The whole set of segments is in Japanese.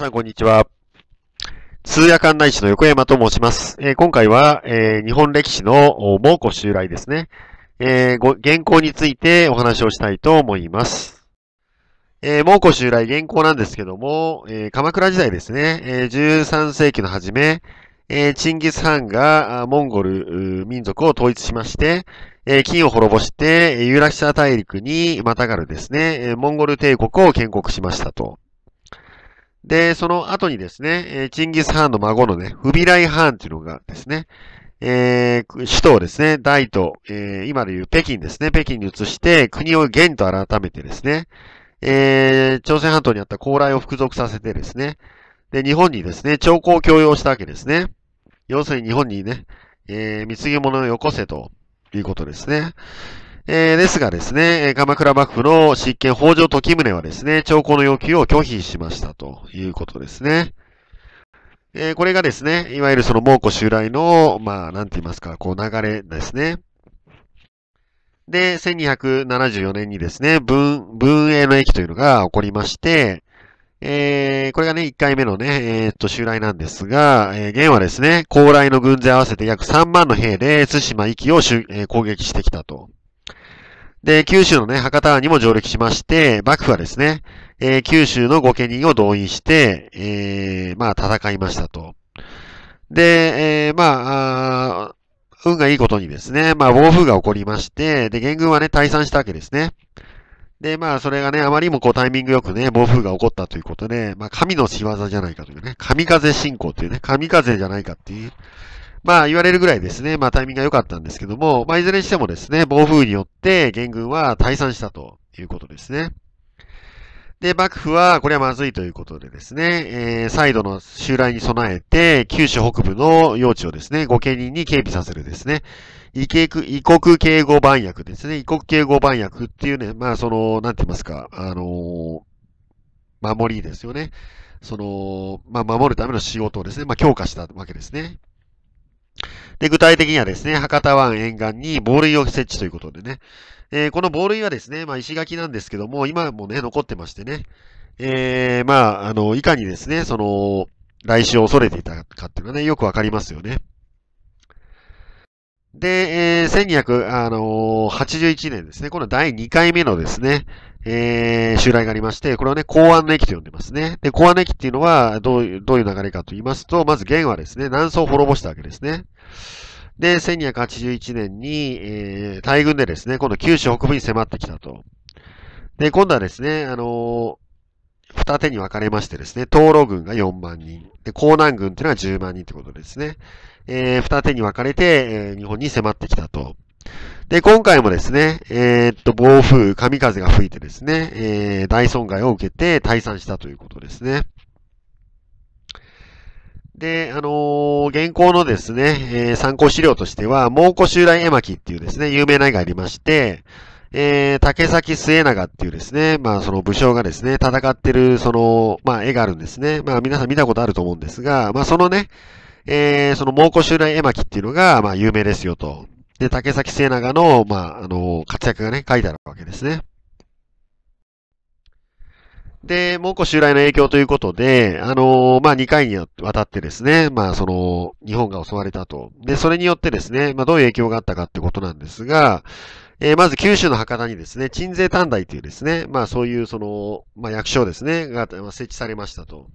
皆さん、こんにちは。通訳案内士の横山と申します。えー、今回は、えー、日本歴史の蒙古襲来ですね、えー原稿についてお話をしたいと思います。えー、蒙古襲来原稿なんですけども、えー、鎌倉時代ですね、えー、13世紀の初め、えー、チンギス・ハンがモンゴル民族を統一しまして、え金を滅ぼして、ユーラシア大陸にまたがるですね、モンゴル帝国を建国しましたと。で、その後にですね、えチンギス・ハンの孫のね、フビライ・ハンっていうのがですね、えー、首都をですね、大都、えー、今でいう北京ですね、北京に移して、国を元と改めてですね、えー、朝鮮半島にあった高麗を服属させてですね、で、日本にですね、朝貢を強要したわけですね。要するに日本にね、えー、貢ぎ物をよこせということですね。えー、ですがですね、鎌倉幕府の執権北条時宗はですね、兆候の要求を拒否しましたということですね。えー、これがですね、いわゆるその蒙古襲来の、まあ、なんて言いますか、こう流れですね。で、1274年にですね、文、文英の駅というのが起こりまして、えー、これがね、1回目のね、えー、っと、襲来なんですが、えー、元はですね、高麗の軍勢合わせて約3万の兵で、対馬きを、えー、攻撃してきたと。で、九州のね、博多湾にも上陸しまして、幕府はですね、えー、九州の御家人を動員して、えー、まあ、戦いましたと。で、えー、まあ運がいいことにですね、まあ、暴風が起こりまして、で、元軍はね、退散したわけですね。で、まあ、それがね、あまりにもこうタイミングよくね、暴風が起こったということで、まあ、神の仕業じゃないかというね、神風信仰というね、神風じゃないかっていう、まあ言われるぐらいですね、まあタイミングが良かったんですけども、まあいずれにしてもですね、暴風によって元軍は退散したということですね。で、幕府は、これはまずいということでですね、えー、再度の襲来に備えて、九州北部の用地をですね、御家人に警備させるですね、異国警護番役ですね、異国警護番役っていうね、まあその、なんて言いますか、あのー、守りですよね。その、まあ守るための仕事をですね、まあ強化したわけですね。で、具体的にはですね、博多湾沿岸に防塁を設置ということでね、えー、この防塁はですね、まあ、石垣なんですけども、今もね、残ってましてね、えー、まあ、あの、いかにですね、その、来週を恐れていたかっていうのはね、よくわかりますよね。で、えー、1281年ですね、この第2回目のですね、えー、襲来がありまして、これをね、公安の駅と呼んでますね。で、公安の駅っていうのは、どういう、どういう流れかと言いますと、まず元はですね、南宋を滅ぼしたわけですね。で、1281年に、えー、大軍でですね、今度九州北部に迫ってきたと。で、今度はですね、あのー、二手に分かれましてですね、東路軍が4万人、で、江南軍というのは10万人ということですね。えー、二手に分かれて、えー、日本に迫ってきたと。で、今回もですね、えー、っと、暴風、神風が吹いてですね、えー、大損害を受けて退散したということですね。で、あのー、現行のですね、えー、参考資料としては、猛虎襲来絵巻っていうですね、有名な絵がありまして、えー、竹崎末永っていうですね、まあその武将がですね、戦ってるその、まあ絵があるんですね。まあ皆さん見たことあると思うんですが、まあそのね、えー、その猛虎襲来絵巻っていうのが、まあ有名ですよと。で、竹崎末永の、まああのー、活躍がね、書いてあるわけですね。で、もう個襲来の影響ということで、あのー、まあ、2回にわたってですね、まあ、その、日本が襲われたと。で、それによってですね、まあ、どういう影響があったかってことなんですが、えー、まず九州の博多にですね、鎮西短大というですね、まあ、そういうその、まあ、役所ですね、が設置されましたと。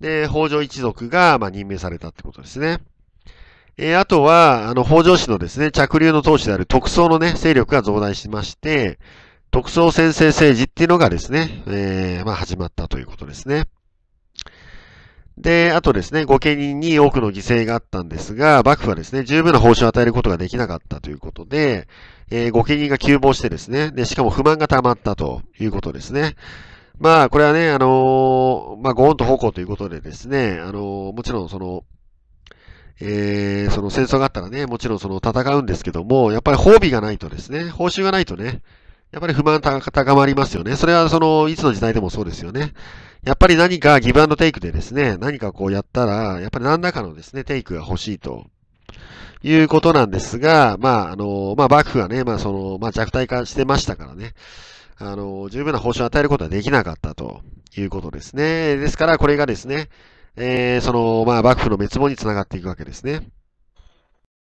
で、北条一族が、ま任命されたってことですね。えー、あとは、あの、北条氏のですね、着流の当主である特捜のね、勢力が増大しまして、特捜先生政治っていうのがですね、えー、まあ始まったということですね。で、あとですね、御家人に多くの犠牲があったんですが、幕府はですね、十分な報酬を与えることができなかったということで、えー、御家人が急亡してですね、で、しかも不満が溜まったということですね。まあ、これはね、あのー、まあ、ご恩と奉公ということでですね、あのー、もちろんその、えー、その戦争があったらね、もちろんその戦うんですけども、やっぱり褒美がないとですね、報酬がないとね、やっぱり不満高まりますよね。それはその、いつの時代でもそうですよね。やっぱり何かギブアンドテイクでですね、何かこうやったら、やっぱり何らかのですね、テイクが欲しいと。いうことなんですが、まあ、あの、まあ、幕府はね、まあ、その、まあ、弱体化してましたからね、あの、十分な報酬を与えることはできなかったということですね。ですから、これがですね、えー、その、まあ、幕府の滅亡につながっていくわけですね。